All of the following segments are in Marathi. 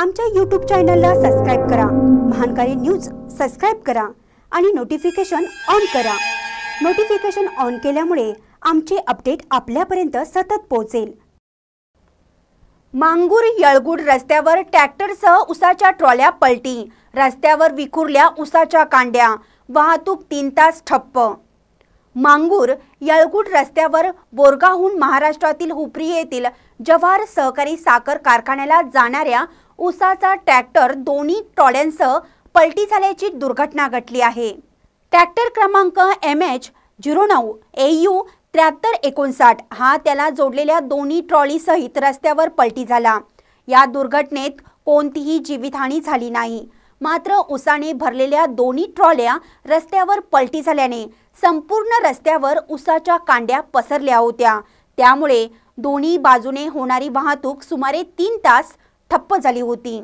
आमच्या यूट्यूब चॅनलला सबस्क्राईब करा महानकारी न्यूज सबस्क्राईब करा आणि नोटिफिकेशन ऑन करा नोटिफिकेशन ऑन केल्यामुळे आमचे अपडेट आपल्यापर्यंत सतत पोहोचेल मांगूर यळगुड रस्त्यावर ट्रॅक्टरसह उसाच्या ट्रॉल्या पलटी रस्त्यावर विखुरल्या उसाच्या कांड्या वाहतूक तीन तास ठप्प मांगूर यळगुड रस्त्यावर बोरगाहून महाराष्ट्रातील हुपरी येथील जव्हार सहकारी साखर कारखान्याला जाणाऱ्या उसाचा ट्रॅक्टर दोन्ही ट्रॉड्यांसह पलटी झाल्याची दुर्घटना घडली आहे ट्रॅक्टर क्रमांक एम एच झिरो नऊ ए यू त्र्याहत्तर एकोणसाठ हा त्याला जोडलेल्या दोन्ही ट्रॉलीसहित रस्त्यावर पलटी झाला या दुर्घटनेत कोणतीही जीवितहानी झाली नाही मात्र उसाने भरलेल्या दोन्ही ट्रॉल्या रस्त्यावर पलटी झाल्याने संपूर्ण रस्त्यावर उसाच्या कांड्या पसरल्या होत्या त्यामुळे दोन्ही बाजूने होणारी वाहतूक सुमारे तीन तास ठप्प झाली होती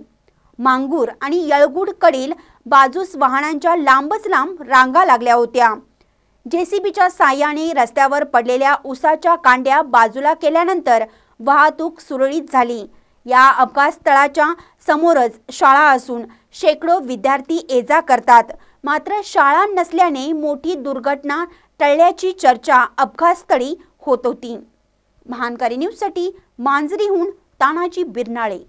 मांगूर आणि यळगुडकडील बाजूस वाहनांच्या लांबच लांब रांगा लागल्या होत्या जेसीबीच्या साह्याने रस्त्यावर पडलेल्या उसाच्या कांड्या बाजूला केल्यानंतर वाहतूक सुरळीत झाली या अपघातस्थळाच्या समोरच शाळा असून शेकडो विद्यार्थी एजा करतात मात्र शाळा नसल्याने मोठी दुर्घटना टळल्याची चर्चा अपघातस्थळी होत होती महानकारी न्यूजसाठी मांजरीहून तानाजी बिरनाळे